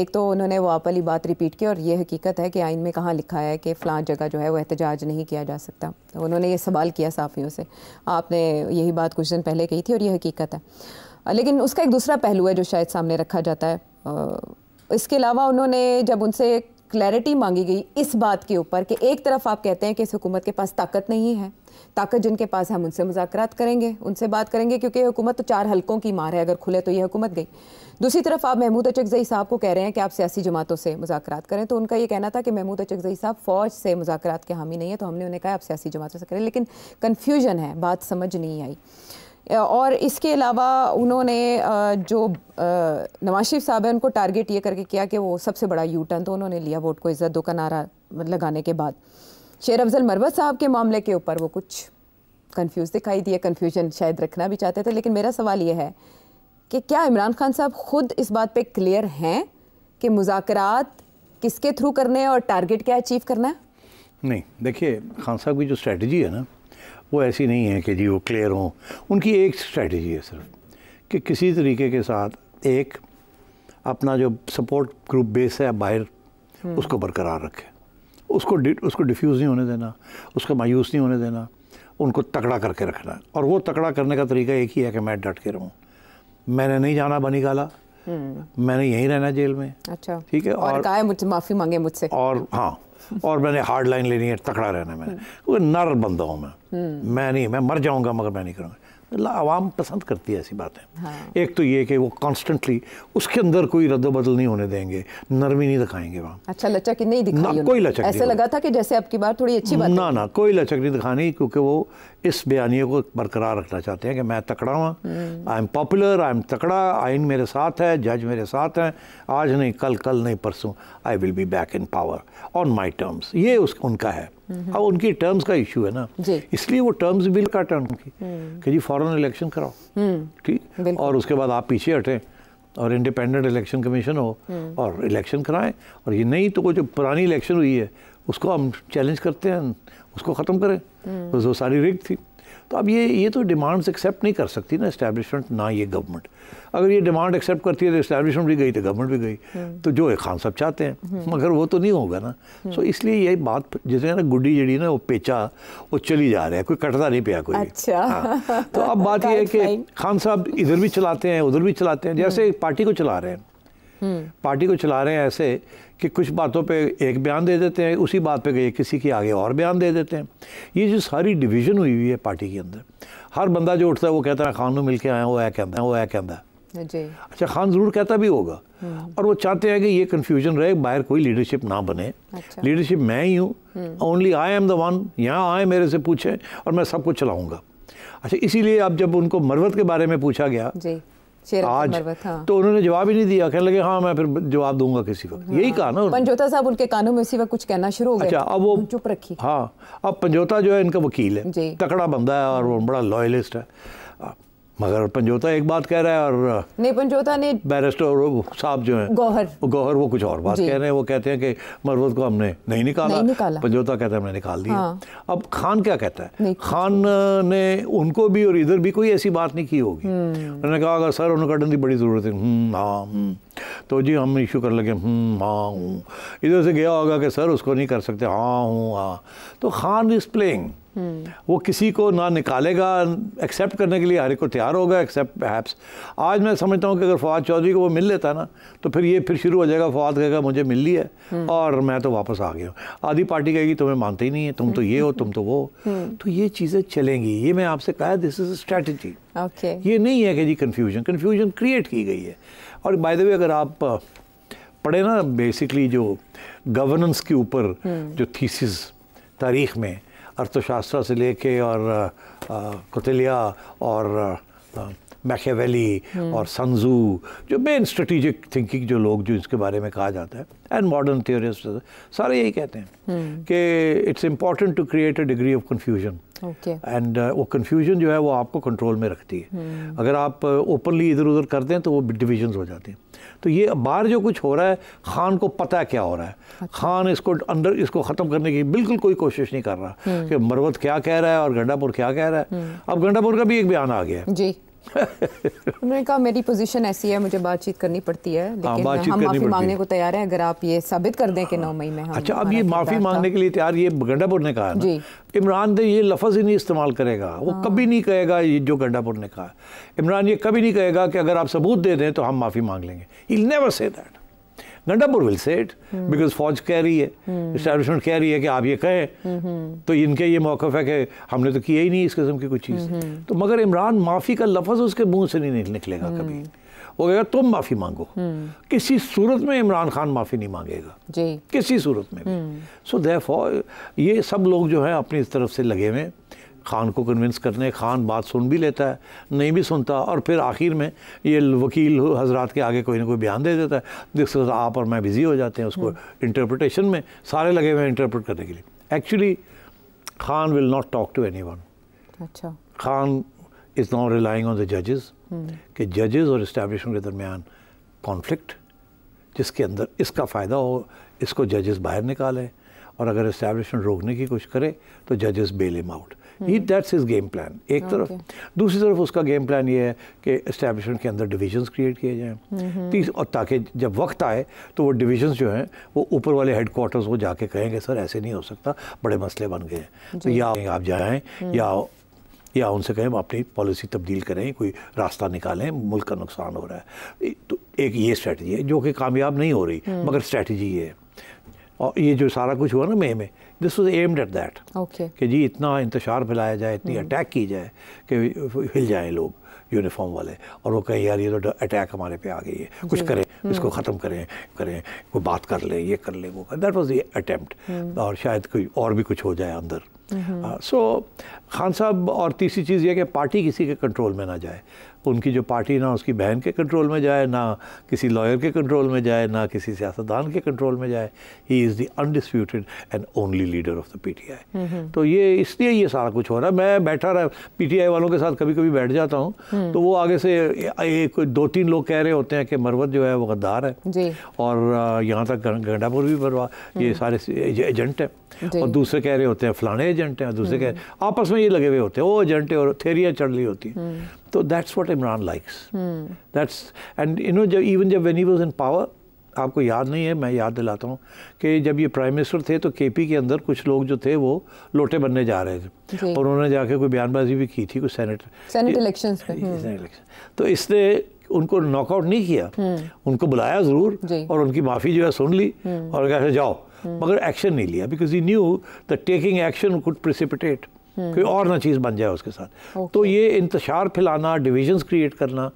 एक तो उन्होंने वो आप वाली बात रिपीट की और ये हकीकत है कि आइन में कहाँ लिखा है कि फ़लाँ जगह जो है वो एहतजाज नहीं किया जा सकता तो उन्होंने ये सवाल किया साफ़ियों से आपने यही बात कुछ दिन पहले कही थी और ये हकीकत है लेकिन उसका एक दूसरा पहलू है जो शायद सामने रखा जाता है इसके अलावा उन्होंने जब उनसे क्लैरिटी मांगी गई इस बात के ऊपर कि एक तरफ आप कहते हैं कि इस हुकूमत के पास ताकत नहीं है ताकत जिनके पास हम उनसे मुजाकर करेंगे उनसे बात करेंगे क्योंकि हुकूमत तो चार हलकों की मार है अगर खुले तो ये हुकूमत गई दूसरी तरफ आप महमूद अचकजई साहब को कह रहे हैं कि आप सियासी जमातों से मुजाकर करें तो उनका यह कहना था कि महमूद अचकजई साहब फ़ौज से मुजात के हामी नहीं है तो हमने उन्हें कहा आप सियासी जमातों से करें लेकिन कन्फ्यूजन है बात समझ नहीं आई और इसके अलावा उन्होंने जो नवाज शरीफ साहब हैं उनको टारगेट ये करके किया कि वो सबसे बड़ा यू टर्न तो उन्होंने लिया वोट को इज़्ज़त दो का नारा लगाने के बाद शेर अफजल मरवत साहब के मामले के ऊपर वो कुछ कंफ्यूज दिखाई दिए कन्फ्यूजन शायद रखना भी चाहते थे लेकिन मेरा सवाल ये है कि क्या इमरान खान साहब खुद इस बात पर क्लियर हैं कि मुजाकर किसके थ्रू करने हैं और टारगेट क्या अचीव करना है नहीं देखिए खान साहब की जो स्ट्रेटजी है ना वो ऐसी नहीं है कि जी वो क्लियर हों उनकी एक स्ट्रेटजी है सिर्फ कि किसी तरीके के साथ एक अपना जो सपोर्ट ग्रुप बेस है बाहर हम्म। उसको बरकरार रखें उसको डि, उसको डिफ्यूज़ नहीं होने देना उसको मायूस नहीं होने देना उनको तकड़ा करके रखना और वो तकड़ा करने का तरीका एक ही है कि मैं डट के रहूँ मैंने नहीं जाना बनी गाला हम्म। मैंने यहीं रहना जेल में अच्छा ठीक है और, और कहा माफ़ी मांगे मुझसे और हाँ और मैंने हार्ड लाइन लेनी है तकड़ा रहना मैंने हम्म। नर बंदा हूँ मैं हम्म। मैं नहीं मैं मर जाऊंगा मगर मैं नहीं करूंगा आवाम पसंद करती है ऐसी बातें हाँ। एक तो ये कि वो कॉन्स्टेंटली उसके अंदर कोई रद्द बदल नहीं होने देंगे नरमी नहीं दिखाएंगे वहाँ अच्छा लचक नहीं दिखा कोई लचक ऐसा लगा था कि जैसे आपकी बात बार थोड़ी अच्छी बात ना ना कोई लचक नहीं दिखानी क्योंकि वो इस बयानियों को बरकरार रखना चाहते हैं कि मैं तकड़ा हूँ I am popular I am तकड़ा आइन मेरे साथ है जज मेरे साथ हैं आज नहीं कल कल नहीं परसों I will be back in power on my terms ये उस उनका है अब उनकी टर्म्स का इश्यू है ना इसलिए वो टर्म्स बिल का टर्म की कि जी फॉरन इलेक्शन कराओ हम्म। ठीक और उसके बाद आप पीछे हटें और इंडिपेंडेंट इलेक्शन कमीशन हो हम्म। और इलेक्शन कराएं और ये नहीं तो वो जो पुरानी इलेक्शन हुई है उसको हम चैलेंज करते हैं उसको ख़त्म करें तो वो सारी रिक थी तो अब ये ये तो डिमांड्स एक्सेप्ट नहीं कर सकती ना इस्टेब्लिशमेंट ना ये गवर्नमेंट अगर ये डिमांड एक्सेप्ट करती है तो इस्टेब्लिशमेंट भी गई तो गवर्नमेंट भी गई हम्म। तो जो है खान साहब चाहते हैं हम्म। मगर वो तो नहीं होगा ना सो हम्म। इसलिए ये बात जैसे ना गुड्डी जड़ी ना वो पेचा वो चली जा रहा है कोई कटता नहीं पिया कोई अच्छा हाँ। तो अब (laughs) बात यह है कि खान साहब इधर भी चलाते हैं उधर भी चलाते हैं जैसे पार्टी को चला रहे हैं पार्टी को चला रहे हैं ऐसे कि कुछ बातों पे एक बयान दे देते हैं उसी बात पे गए किसी के आगे और बयान दे देते हैं ये जो सारी डिवीजन हुई हुई है पार्टी के अंदर हर बंदा जो उठता है वो कहता है हाँ, खान मिल के आया वो ऐ कहता है वो ऐ कहता है अच्छा खान ज़रूर कहता भी होगा हम्म। और वो चाहते हैं कि ये कन्फ्यूजन रहे बाहर कोई लीडरशिप ना बने अच्छा। लीडरशिप मैं ही हूँ only I am the one यहाँ आए मेरे से पूछें और मैं सब कुछ चलाऊँगा अच्छा इसीलिए अब जब उनको मरवत के बारे में पूछा गया आज हाँ। तो उन्होंने जवाब ही नहीं दिया कहने लगे हाँ मैं फिर जवाब दूंगा किसी वक्त हाँ। यही कहा ना पंजोता साहब उनके कानों में उसी वक्त कुछ कहना शुरू हो गया अच्छा अब वो चुप रखी हाँ अब पंजोता जो है इनका वकील है तकड़ा बंदा है और वो बड़ा लॉयलिस्ट है मगर पंजोता एक बात कह रहा है और नहीं पंजोता ने बैरिस्टर साहब जो है गौहर गौहर वो कुछ और बात कह रहे हैं वो कहते हैं कि मरवत को हमने नहीं निकाला, नहीं निकाला। पंजोता कहता है हमने निकाल दिया हाँ। अब खान क्या कहता है खान ने उनको भी और इधर भी कोई ऐसी बात नहीं की होगी हम्म। उन्होंने कहा अगर सर उन्हें कटन की बड़ी ज़रूरत है हम्म, हाँ हम्म। तो जी हम इशू कर लगे हाँ हूँ इधर से गया होगा कि सर उसको नहीं कर सकते हाँ हूँ हाँ तो खान इज़ प्लेइंग हम्म। वो किसी को ना निकालेगा एक्सेप्ट करने के लिए हर एक को तैयार होगा एक्सेप्ट हैप्स आज मैं समझता हूँ कि अगर फवाद चौधरी को वो मिल लेता ना तो फिर ये फिर शुरू हो जाएगा फवाद कहेगा मुझे मिल ली है हम्म। और मैं तो वापस आ गया हूँ आधी पार्टी कहेगी तुम्हें मानते ही नहीं है तुम तो ये हो हम्म। तुम तो वो तो ये चीज़ें चलेंगी ये मैं आपसे कहा दिस इज़ अ स्ट्रैटेजी ये नहीं है कि जी कन्फ्यूजन कन्फ्यूजन क्रिएट की गई है और बाय द वे अगर आप पढ़े ना बेसिकली जो गवर्नेंस के ऊपर जो थीसिस तारीख में अर्थशास्त्र से लेके और कुतलिया और मैकेवेली हम्म। और संजू जो मेन स्ट्रेटिजिक थिंकिंग जो लोग जो इसके बारे में कहा जाता है एंड मॉडर्न थियोरिस्ट सारे यही कहते हैं हम्म। कि it's important to create a degree of confusion and वो कन्फ्यूजन जो है वो आपको कंट्रोल में रखती है हम्म। अगर आप ओपनली इधर उधर करते हैं तो वो डिविजन्स हो जाते हैं तो ये बाहर जो कुछ हो रहा है खान को पता है क्या हो रहा है अच्छा। खान इसको अंदर इसको ख़त्म करने की बिल्कुल कोई कोशिश नहीं कर रहा हम्म। कि मरवत क्या कह रहा है और गंडापुर क्या कह रहा है हम्म। अब गंडापुर का भी एक बयान आ गया जी (laughs) उन्होंने कहा मेरी पोजीशन ऐसी है मुझे बातचीत करनी पड़ती है हाँ, लेकिन हम माफी मांगने को तैयार हैं अगर आप ये साबित कर दें कि नौ मई में हम अच्छा अब ये माफी मांगने के लिए तैयार ये गंडापुर ने कहा इमरान तो ये लफ्ज़ ही नहीं इस्तेमाल करेगा वो हाँ। कभी नहीं कहेगा ये जो गंडापुर ने कहा इमरान ये कभी नहीं कहेगा कि अगर आप सबूत दे दें तो हम माफ़ी मांग लेंगे ही नेवर से दैट नंडापुर विल से इट बिकॉज फौज कह रही है इस्टेब्लिशमेंट कह रही है कि आप ये कहें तो इनके ये मौकफ है कि हमने तो किया ही नहीं इस किस्म की कोई चीज़ तो मगर इमरान माफ़ी का लफज उसके मुंह से नहीं निकलेगा कभी वो कहेगा तुम माफ़ी मांगो किसी सूरत में इमरान खान माफ़ी नहीं मांगेगा जी किसी सूरत में भी सो हम्म। so, ये सब लोग जो हैं अपनी तरफ से लगे हुए हैं खान को कन्विंस करने खान बात सुन भी लेता है नहीं भी सुनता और फिर आखिर में ये वकील हजरात के आगे कोई ना कोई बयान दे देता है जिसके साथ आप और मैं बिज़ी हो जाते हैं उसको इंटरप्रटेशन हम्म। में सारे लगे हुए हैं इंटरप्रेट करने के लिए actually Khan will not talk to anyone अच्छा Khan is not relying on the जजेस कि जजेस और इस्टेब्लिशमेंट के दरमियान कॉन्फ्लिक्ट जिसके अंदर इसका फ़ायदा हो इसको जजेस बाहर निकालें और अगर इस्टेब्लिशमेंट रोकने की कोशिश करे तो जजेस बेल एम आउट ही दैट्स इज गेम प्लान एक okay. तरफ दूसरी तरफ उसका गेम प्लान ये है कि इस्टेब्लिशमेंट के अंदर डिविजन्स क्रिएट किए जाएँ mm-hmm. तीस और ताकि जब वक्त आए तो वो डिविजन्स जो हैं वो ऊपर वाले हेड को जाके कहेंगे सर ऐसे नहीं हो सकता बड़े मसले बन गए हैं तो या आप जाएँ mm. या या उनसे कहें अपनी पॉलिसी तब्दील करें कोई रास्ता निकालें मुल्क का नुकसान हो रहा है तो एक ये स्ट्रेटजी है जो कि कामयाब नहीं हो रही mm. मगर स्ट्रेटजी ये है और ये जो सारा कुछ हुआ ना मे में this was aimed at that कि जी इतना इंतशार फैलाया जाए इतनी अटैक हम्म। की जाए कि हिल जाएं लोग यूनिफॉर्म वाले और वो कहें यार ये तो अटैक हमारे पे आ गई है कुछ करें हम्म। इसको ख़त्म करें करें कोई बात कर लें ये कर लें वो कर दैट वॉज ये अटैम्प्ट और शायद कोई और भी कुछ हो जाए अंदर सो हम्म। uh, so, खान साहब और तीसरी चीज़ यह कि पार्टी किसी के कंट्रोल में ना जाए उनकी जो पार्टी ना उसकी बहन के कंट्रोल में जाए ना किसी लॉयर के कंट्रोल में जाए ना किसी सियासतदान के कंट्रोल में जाए he is the undisputed and only leader of the PTI तो ये इसलिए ये सारा कुछ हो रहा है मैं बैठा रहा पीटीआई वालों के साथ कभी कभी बैठ जाता हूँ हम्म। तो वो आगे से एक दो तीन लोग कह रहे होते हैं कि मरवत जो है वो गद्दार है और यहाँ तक गंडापुर भी भरवा ये हम्म। सारे एजेंट हैं और दूसरे कह रहे होते हैं फलाने एजेंट हैं दूसरे कह हम्म। रहे हैं आपस में ये लगे हुए होते हैं वो एजेंट और थेरियाँ चढ़ ली होती हैं हम्म। तो that's what Imran likes that's and you know जब इवन जब when he was in power आपको याद नहीं है मैं याद दिलाता हूँ कि जब ये प्राइम मिनिस्टर थे तो केपी के अंदर कुछ लोग जो थे वो लोटे बनने जा रहे थे और उन्होंने जाके कोई बयानबाजी भी की थी कुछ सेनेट सेनेट इलेक्शन तो इसने उनको नॉकआउट नहीं किया हम्म। उनको बुलाया ज़रूर और उनकी माफ़ी जो है सुन ली और कैसे अच्छा, जाओ मगर एक्शन नहीं लिया because he knew the taking action could precipitate कोई और ना चीज़ बन जाए उसके साथ तो okay. तो ये इंतशार फैलाना डिविजन्स क्रिएट करना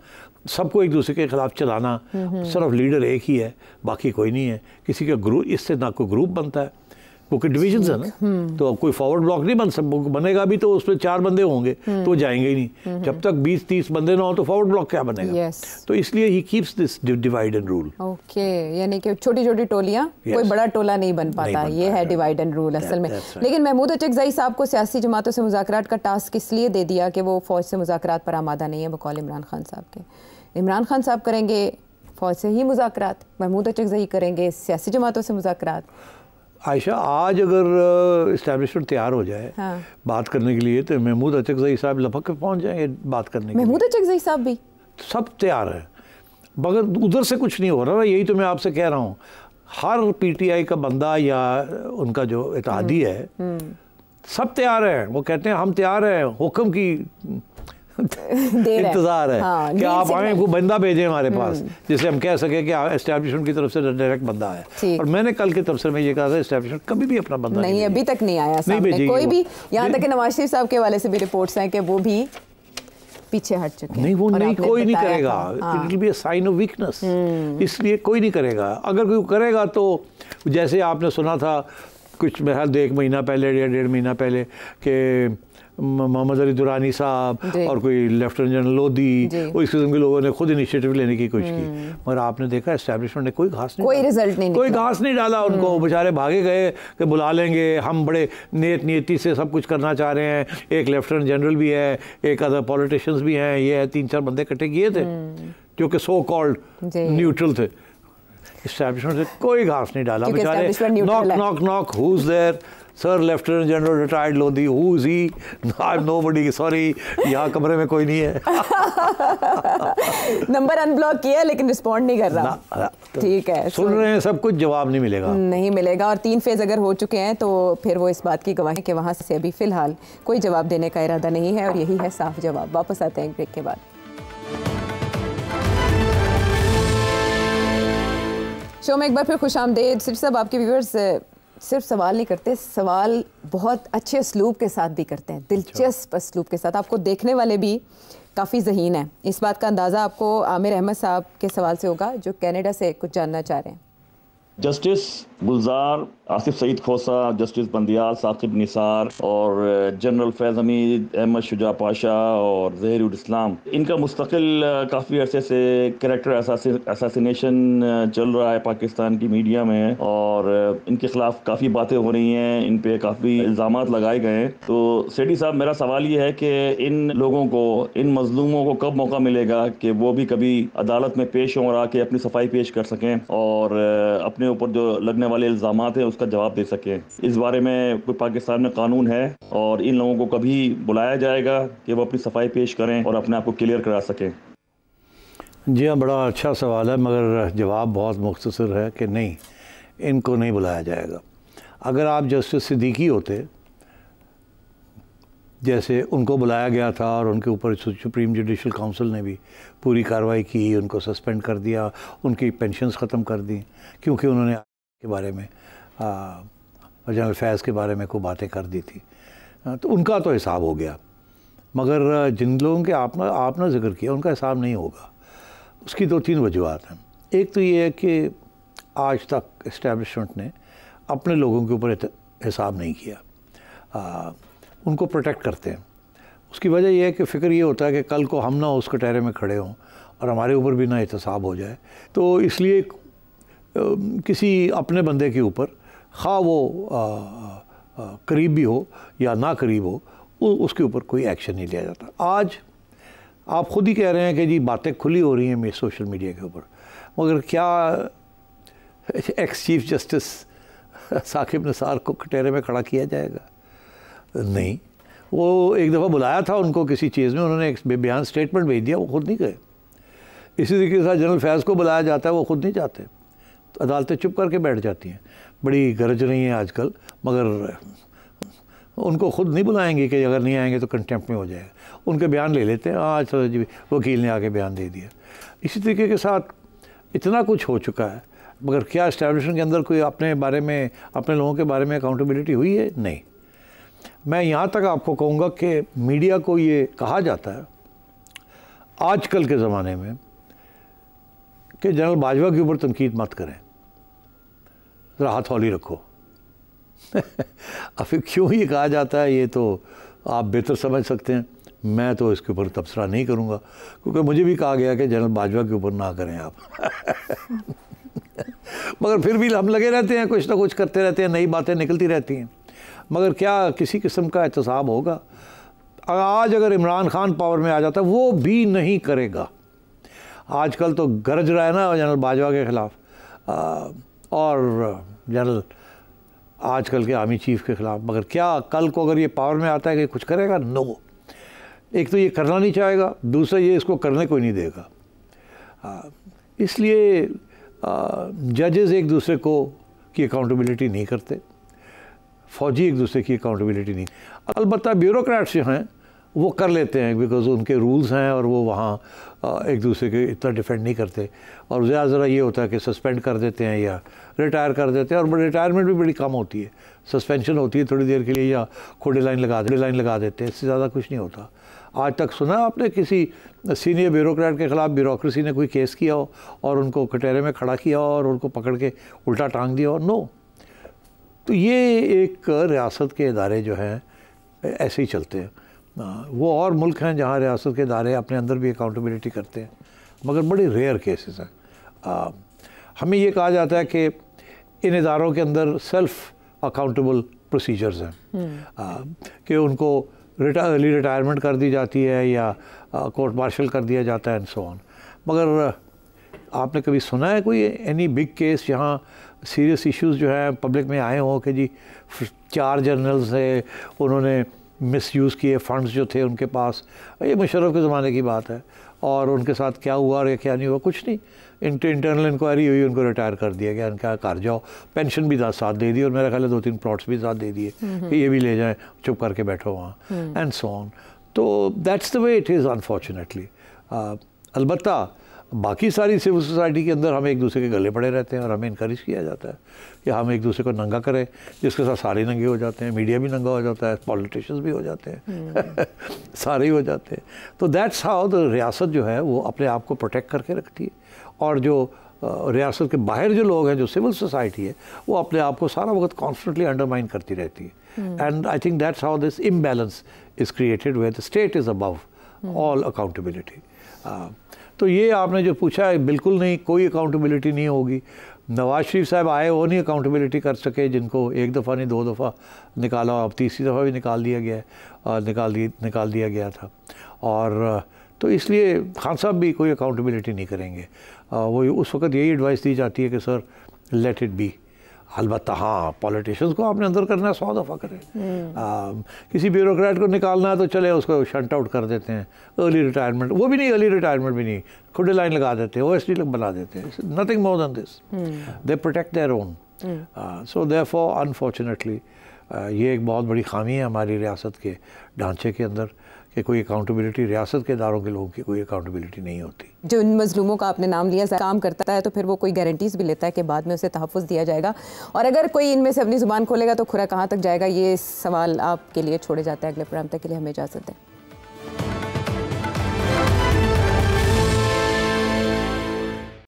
सबको एक दूसरे के खिलाफ चलाना हम्म, हम्म। सिर्फ लीडर एक ही है बाकी कोई नहीं है किसी का ग्रुप इससे ना कोई ग्रुप बनता है वो के है ना hmm. तो अब कोई फॉरवर्ड ब्लॉक नहीं बन सब बनेगा भी तो उसमें चार बंदे होंगे hmm. तो जाएंगे ही नहीं hmm. जब तक बीस तीस बंदे ना हो तो फॉरवर्ड ब्लॉक क्या बनेगा yes. तो इसलिए he keeps this divide and rule okay यानी कि छोटी छोटी टोलियां yes. कोई बड़ा टोला नहीं बन पाता नहीं बन ये है डिवाइड एंड रूल असल में लेकिन महमूद अचकजई साहब को सियासी जमातों से मुजाकर का टास्क इसलिए दे दिया कि वो फौज से मुजाकर पर आमादा नहीं है बकौल इमरान खान साहब के इमरान खान साहब करेंगे फौज से ही मुजाकर महमूद अचकजई करेंगे सियासी जमातों से मुजाकर आयशा आज अगर इस्टेब्लिशमेंट तैयार हो जाए हाँ। बात करने के लिए तो महमूद अचकजई साहब लपक के पहुंच जाएंगे बात करने के महमूद अचकजई साहब भी तो सब तैयार है मगर उधर से कुछ नहीं हो रहा ना यही तो मैं आपसे कह रहा हूँ हर पीटीआई का बंदा या उनका जो इतिहादी हम्म, है हम्म। सब तैयार हैं वो कहते हैं हम तैयार हैं हुक्म की इंतजार है हाँ, कि आप आए वो बंदा भेजें हमारे हम्म। पास जिसे हम कह सके कि एस्टेब्लिशमेंट हाँ, की तरफ से डायरेक्ट बंदा है और मैंने कल के तरफ में ये कहा था एस्टेब्लिशमेंट कभी भी अपना बंदा नहीं, नहीं अभी तक नहीं आया नहीं भेजेगी कोई भी यहाँ तक नवाज शरीफ साहब के वाले से भी रिपोर्ट्स हैं कि वो भी पीछे हट चुके नहीं वो नहीं कोई नहीं करेगा it will be a sign of weakness इसलिए कोई नहीं करेगा अगर कोई करेगा तो जैसे आपने सुना था कुछ मेरा एक महीना पहले डेढ़ डेढ़ महीना पहले कि मोहम्मद अली दुरानी साहब और कोई लेफ्टिनेंट जनरल लोधी और इस किस्म के लोगों ने खुद इनिशिएटिव लेने की कोशिश की हम्म। मगर आपने देखा इस्टेब्लिशमेंट ने कोई घास नहीं कोई रिजल्ट नहीं कोई घास नहीं डाला उनको हम्म। बेचारे भागे गए कि बुला लेंगे हम बड़े नेत नियति से सब कुछ करना चाह रहे हैं एक लेफ्टिनेंट जनरल भी है एक अदर पॉलिटिशियंस भी हैं ये है तीन चार बंदे इकट्ठे किए थे हम्म। जो कि सो कॉल्ड न्यूट्रल थे इस्टेब्लिशमेंट से कोई घास नहीं डाला बेचारे knock knock knock who there sir lieutenant general retired Lodhi who is he I am nobody sorry यहाँ कमरे में कोई नहीं है नंबर अनब्लॉक किया लेकिन रिस्पॉन्ड नहीं कर रहा ठीक है सुन रहे हैं सब कुछ जवाब नहीं मिलेगा नहीं मिलेगा और तीन फेज अगर हो चुके हैं तो फिर वो इस बात की गवाही कि वहाँ से अभी फिलहाल कोई जवाब देने का इरादा नहीं है और यही है साफ जवाब वापस आते हैं ब्रेक के बाद शो में एक बार फिर खुश आमदेद सिर्फ सब आपके व्यूअर्स सिर्फ सवाल नहीं करते सवाल बहुत अच्छे असलूब के साथ भी करते हैं दिलचस्प असलूब अच्छा। के साथ आपको देखने वाले भी काफ़ी जहीन हैं इस बात का अंदाज़ा आपको आमिर अहमद साहब के सवाल से होगा जो कनाडा से कुछ जानना चाह रहे हैं जस्टिस गुलजार आसिफ सईद खोसा जस्टिस बंदियाल साकिब निसार और जनरल फैज़ हमीद अहमद शुजा पाशा और जहरुल इस्लाम इनका मुस्तकिल काफ़ी अरसे से करेक्टर असासीनेशन चल रहा है पाकिस्तान की मीडिया में और इनके ख़िलाफ़ काफ़ी बातें हो रही हैं इन पर काफ़ी इल्ज़ाम लगाए गए हैं तो सेठी साहब मेरा सवाल ये है कि इन लोगों को इन मजलूमों को कब मौका मिलेगा कि वो भी कभी अदालत में पेश हों और आके अपनी सफाई पेश कर सकें और अपने अपने ऊपर जो लगने वाले इल्जाम हैं उसका जवाब दे सके इस बारे में कोई पाकिस्तान में कानून है और इन लोगों को कभी बुलाया जाएगा कि वो अपनी सफाई पेश करें और अपने आप को क्लियर करा सकें जी हाँ बड़ा अच्छा सवाल है मगर जवाब बहुत मुख्तर है कि नहीं इनको नहीं बुलाया जाएगा अगर आप जस्टिस सिद्दीकी होते जैसे उनको बुलाया गया था और उनके ऊपर सुप्रीम जुडिशल काउंसिल ने भी पूरी कार्रवाई की उनको सस्पेंड कर दिया उनकी पेंशन ख़त्म कर दी क्योंकि उन्होंने के बारे में जनरल फैज़ के बारे में कोई बातें कर दी थी तो उनका तो हिसाब हो गया मगर जिन लोगों के आपने आपने जिक्र किया उनका हिसाब नहीं होगा उसकी दो तीन वजूहत हैं एक तो ये है कि आज तक इस्टेबलिशमेंट ने अपने लोगों के ऊपर हिसाब नहीं किया उनको प्रोटेक्ट करते हैं उसकी वजह यह है कि फ़िक्र ये होता है कि कल को हम ना उस कटहरे में खड़े हों और हमारे ऊपर भी ना एहतसाब हो जाए तो इसलिए किसी अपने बंदे के ऊपर खा वो आ, आ, करीब भी हो या ना करीब हो उ, उसके ऊपर कोई एक्शन नहीं लिया जाता आज आप खुद ही कह रहे हैं कि जी बातें खुली हो रही हैं मेरे सोशल मीडिया के ऊपर मगर क्या ex chief justice Saqib Nisar को कटहरे में खड़ा किया जाएगा नहीं वो एक दफ़ा बुलाया था उनको किसी चीज़ में उन्होंने एक बयान स्टेटमेंट भेज दिया वो खुद नहीं गए इसी तरीके से जनरल फैज़ को बुलाया जाता है वो खुद नहीं जाते तो अदालतें चुप करके बैठ जाती हैं बड़ी गरज रही हैं आजकल मगर उनको खुद नहीं बुलाएंगे कि अगर नहीं आएंगे तो कंटेम्प्ट में हो जाएगा उनके बयान ले लेते हैं आज सर जी वकील ने आके बयान दे दिया इसी तरीके के साथ इतना कुछ हो चुका है मगर क्या इस्टेब्लिशमेंट के अंदर कोई अपने बारे में अपने लोगों के बारे में अकाउंटेबिलिटी हुई है नहीं मैं यहाँ तक आपको कहूँगा कि मीडिया को ये कहा जाता है आजकल के ज़माने में कि जनरल बाजवा के ऊपर तनकीद मत करें ज़रा हाथ हौली रखो (laughs) अब क्यों ये कहा जाता है ये तो आप बेहतर समझ सकते हैं मैं तो इसके ऊपर तबसरा नहीं करूँगा क्योंकि मुझे भी कहा गया कि जनरल बाजवा के ऊपर ना करें आप (laughs) मगर फिर भी हम लगे रहते हैं कुछ ना कुछ करते रहते हैं नई बातें निकलती रहती हैं मगर क्या किसी किस्म का एहतसाब होगा आज अगर इमरान खान पावर में आ जाता है वो भी नहीं करेगा आजकल तो गरज रहा है ना जनरल बाजवा के ख़िलाफ़ और जनरल आजकल के आर्मी चीफ के ख़िलाफ़ मगर क्या कल को अगर ये पावर में आता है कि कुछ करेगा नो एक तो ये करना नहीं चाहेगा दूसरा ये इसको करने को ही नहीं देगा इसलिए जजेस एक दूसरे को की अकाउंटेबिलिटी नहीं करते फौजी एक दूसरे की अकाउंटेबिलिटी नहीं अलबत्त ब्यूरोक्रेट्स जो हैं वो कर लेते हैं बिकॉज उनके रूल्स हैं और वो वहाँ एक दूसरे के इतना डिफेंड नहीं करते और ज़्यादा ज़रा ये होता है कि सस्पेंड कर देते हैं या रिटायर कर देते हैं और रिटायरमेंट भी बड़ी कम होती है सस्पेंशन होती है थोड़ी देर के लिए या खोडे लाइन लगा दे लाइन लगा देते हैं इससे ज़्यादा कुछ नहीं होता आज तक सुना आपने किसी सीनियर ब्यूरोक्रेट के ख़िलाफ़ ब्यूरोक्रेसी ने कोई केस किया हो और उनको कटहरे में खड़ा किया हो और उनको पकड़ के उल्टा टांग दिया हो नो तो ये एक रियासत के इदारे जो हैं ऐसे ही चलते हैं वो और मुल्क हैं जहाँ रियासत के इदारे अपने अंदर भी अकाउंटेबिलिटी करते हैं मगर बड़े रेयर केसेस हैं आ, हमें ये कहा जाता है कि इन इदारों के अंदर सेल्फ अकाउंटेबल प्रोसीजर्स हैं हम्म। कि उनको रिटा अर्ली रिटायरमेंट कर दी जाती है या कोर्ट मार्शल कर दिया जाता है एंड सो ऑन मगर आपने कभी सुना है कोई एनी बिग केस जहाँ सीरियस इश्यूज जो हैं पब्लिक में आए हों कि जी चार जर्नल्स हैं उन्होंने मिस यूज़ किए फंड्स जो थे उनके पास ये मुशरफ के ज़माने की बात है और उनके साथ क्या हुआ और क्या नहीं हुआ कुछ नहीं इन इंटरनल इंक्वायरी हुई उनको रिटायर कर दिया गया उनका कार जाओ पेंशन भी साथ दे दी और मेरा ख्याल है दो तीन प्लॉट्स भी साथ दे दिए हम्म, हम्म। कि ये भी ले जाएं चुप करके बैठो वहाँ एंड सो ऑन तो that's the way it is unfortunately अलबत्ता बाकी सारी सिविल सोसाइटी के अंदर हम एक दूसरे के गले पड़े रहते हैं और हमें इंक्रेज किया जाता है कि हम एक दूसरे को नंगा करें जिसके साथ सारे नंगे हो जाते हैं मीडिया भी नंगा हो जाता है पॉलिटिशियंस भी हो जाते हैं हम्म। (laughs) सारे ही हो जाते हैं तो दैट्स हाउ द रियासत जो है वो अपने आप को प्रोटेक्ट करके रखती है और जो रियासत के बाहर जो लोग हैं जो सिविल सोसाइटी है वो अपने आप को सारा वक्त कॉन्स्टेंटली अंडरमाइन करती रहती है and I think that's how this imbalance is created way the state is above all accountability तो ये आपने जो पूछा है बिल्कुल नहीं कोई अकाउंटेबिलिटी नहीं होगी नवाज शरीफ साहब आए वो नहीं अकाउंटेबिलिटी कर सके जिनको एक दफ़ा नहीं दो दफ़ा निकाला अब तीसरी दफ़ा भी निकाल दिया गया है निकाल दी निकाल दिया गया था और तो इसलिए खान साहब भी कोई अकाउंटेबिलिटी नहीं करेंगे वो उस वक्त यही एडवाइस दी जाती है कि सर लेट इट बी अलबत् हाँ पॉलिटिशियंस को आपने अंदर करना है सौ दफ़ा करें हम्म। आ, किसी ब्यूरोक्रेट को निकालना है तो चले उसको शंट आउट कर देते हैं अर्ली रिटायरमेंट वो भी नहीं अर्ली रिटायरमेंट भी नहीं खुडे लाइन लगा देते हैं ओ एस डी बना देते हैं nothing more than this they protect their own so they for unfortunately ये एक बहुत बड़ी खामी है हमारी रियासत के ढांचे के अंदर कि कोई अकाउंटेबिलिटी रियासत के इदारों के लोगों की कोई अकाउंटेबिलिटी नहीं होती जो इन मजलूमों का आपने नाम लिया काम करता है तो फिर वो कोई गारंटीज़ भी लेता है कि बाद में उसे तहफ़ दिया जाएगा और अगर कोई इनमें से अपनी ज़ुबान खोलेगा तो खुरा कहाँ तक जाएगा ये सवाल आपके लिए छोड़े जाते हैं अगले प्रोग्राम तक के लिए हमें इजाज़त दें